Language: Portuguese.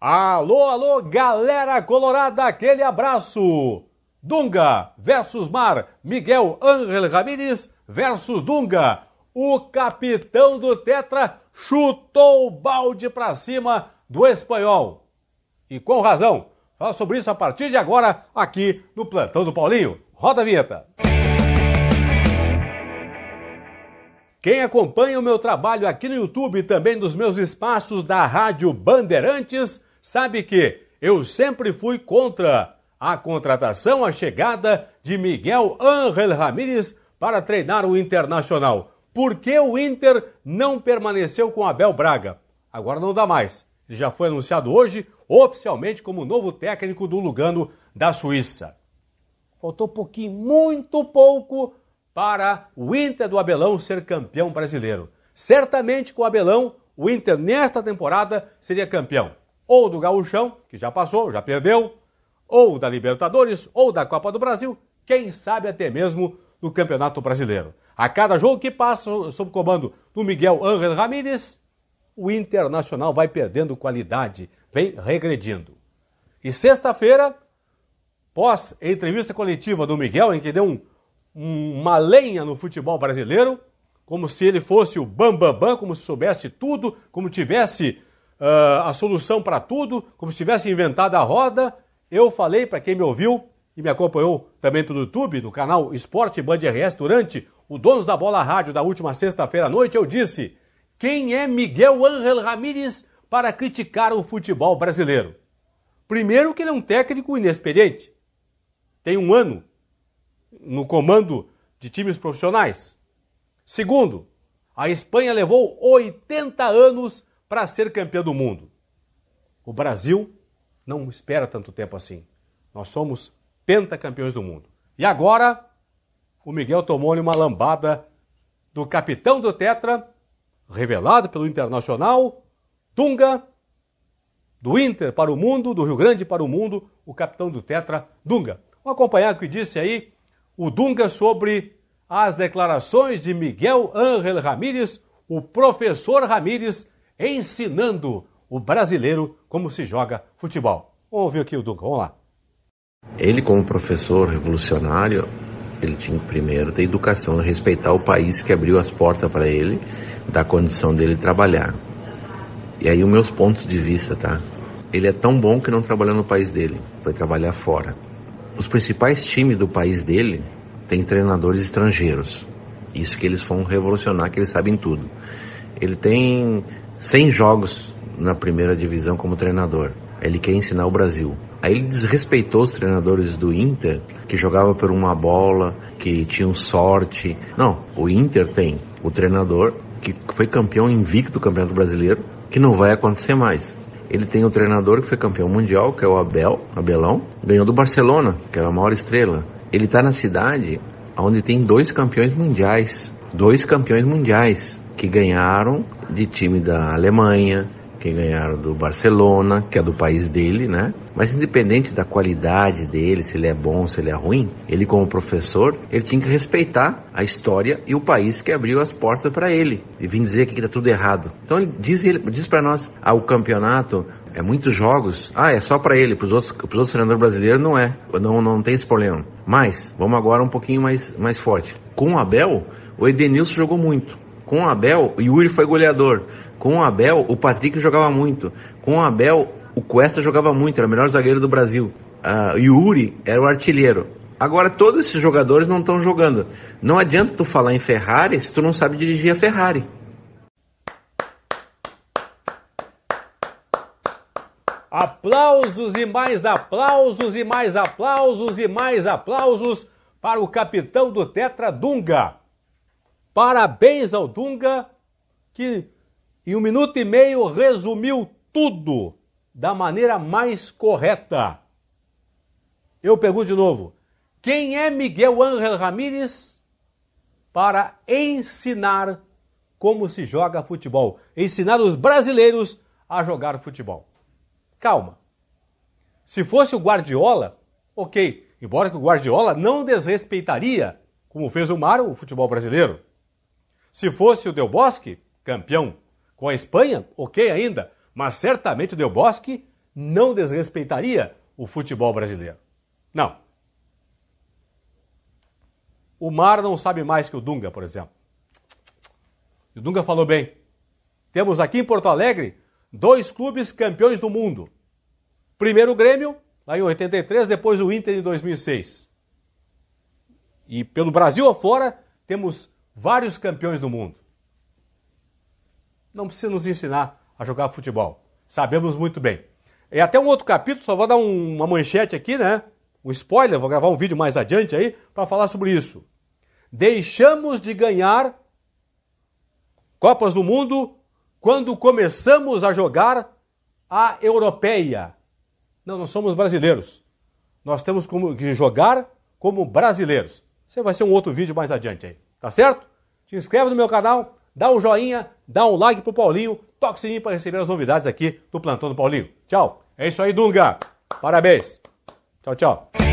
Alô, alô, galera colorada, aquele abraço! Dunga versus Mar, Miguel Ángel Ramírez versus Dunga. O capitão do Tetra chutou o balde para cima do espanhol. E com razão. Fala sobre isso a partir de agora, aqui no Plantão do Paulinho. Roda a vinheta. Quem acompanha o meu trabalho aqui no YouTube e também nos meus espaços da Rádio Bandeirantes sabe que eu sempre fui contra a contratação, a chegada de Miguel Ángel Ramírez para treinar o Internacional. Por que o Inter não permaneceu com Abel Braga? Agora não dá mais. Ele já foi anunciado hoje oficialmente como novo técnico do Lugano da Suíça. Faltou pouquinho, muito pouco para o Inter do Abelão ser campeão brasileiro. Certamente com o Abelão, o Inter nesta temporada seria campeão ou do Gaúchão, que já passou, já perdeu, ou da Libertadores, ou da Copa do Brasil, quem sabe até mesmo do Campeonato Brasileiro. A cada jogo que passa sob comando do Miguel Ángel Ramírez, o Internacional vai perdendo qualidade, vem regredindo. E sexta-feira, pós entrevista coletiva do Miguel, em que deu um uma lenha no futebol brasileiro, como se ele fosse o bambambam, bam, bam, como se soubesse tudo, como tivesse uh, a solução para tudo, como se tivesse inventado a roda. Eu falei para quem me ouviu e me acompanhou também pelo YouTube, no canal Esporte Band RS, durante o Donos da Bola Rádio da última sexta-feira à noite, eu disse: quem é Miguel Ángel Ramírez para criticar o futebol brasileiro? Primeiro, que ele é um técnico inexperiente. Tem um ano no comando de times profissionais. Segundo, a Espanha levou 80 anos para ser campeã do mundo. O Brasil não espera tanto tempo assim. Nós somos pentacampeões do mundo. E agora, o Miguel tomou-lhe uma lambada do capitão do Tetra, revelado pelo Internacional, Dunga, do Inter para o mundo, do Rio Grande para o mundo, o capitão do Tetra, Dunga. Vamos acompanhar o que disse aí o Dunga sobre as declarações de Miguel Ángel Ramírez, o professor Ramírez, ensinando o brasileiro como se joga futebol. Vamos ouvir aqui o Dunga, vamos lá. Ele, como professor revolucionário, ele tinha que primeiro ter educação, respeitar o país que abriu as portas para ele, da condição dele trabalhar. E aí os meus pontos de vista, tá? Ele é tão bom que não trabalhou no país dele, foi trabalhar fora. Os principais times do país dele têm treinadores estrangeiros. Isso que eles vão revolucionar, que eles sabem tudo. Ele tem 100 jogos na primeira divisão como treinador. Ele quer ensinar o Brasil. Aí ele desrespeitou os treinadores do Inter, que jogava por uma bola, que tinham sorte. Não, o Inter tem o treinador que foi campeão invicto do Campeonato Brasileiro, que não vai acontecer mais. Ele tem o um treinador que foi campeão mundial, que é o Abel, Abelão, ganhou do Barcelona, que era é a maior estrela. Ele está na cidade onde tem dois campeões mundiais, dois campeões mundiais que ganharam de time da Alemanha, que ganharam do Barcelona, que é do país dele, né? Mas independente da qualidade dele, se ele é bom, se ele é ruim, ele como professor, ele tinha que respeitar a história e o país que abriu as portas para ele. E vim dizer que está tudo errado. Então ele diz, ele, diz para nós, ah, o campeonato é muitos jogos. Ah, é só para ele, para os outros, outros treinadores brasileiros não é. Não, não tem esse problema. Mas, vamos agora um pouquinho mais, mais forte. Com o Abel, o Edenilson jogou muito. Com o Abel, o Yuri foi goleador. Com o Abel, o Patrick jogava muito. Com o Abel, o Cuesta jogava muito, era o melhor zagueiro do Brasil. Uh, Yuri era o artilheiro. Agora todos esses jogadores não estão jogando. Não adianta tu falar em Ferrari se tu não sabe dirigir a Ferrari. Aplausos e mais aplausos e mais aplausos e mais aplausos para o capitão do Tetra Dunga. Parabéns ao Dunga que em um minuto e meio resumiu tudo da maneira mais correta. Eu pergunto de novo: quem é Miguel Ángel Ramírez para ensinar como se joga futebol? Ensinar os brasileiros a jogar futebol. Calma. Se fosse o Guardiola, ok, embora que o Guardiola não desrespeitaria, como fez o Mar, o futebol brasileiro. Se fosse o Del Bosque, campeão com a Espanha, ok ainda, mas certamente o Del Bosque não desrespeitaria o futebol brasileiro. Não. O Mar não sabe mais que o Dunga, por exemplo. O Dunga falou bem. Temos aqui em Porto Alegre dois clubes campeões do mundo. Primeiro o Grêmio, lá em 83, depois o Inter em 2006. E pelo Brasil afora, temos vários campeões do mundo. Não precisa nos ensinar a jogar futebol. Sabemos muito bem. e até um outro capítulo, só vou dar um, uma manchete aqui, né? Um spoiler, vou gravar um vídeo mais adiante aí para falar sobre isso. Deixamos de ganhar Copas do Mundo quando começamos a jogar a europeia. Não, nós somos brasileiros. Nós temos que jogar como brasileiros. Você vai ser um outro vídeo mais adiante aí, tá certo? Te inscreve no meu canal, dá um joinha, dá um like pro Paulinho, toque o sininho para receber as novidades aqui do Plantão do Paulinho. Tchau. É isso aí, Dunga. Parabéns. Tchau, tchau.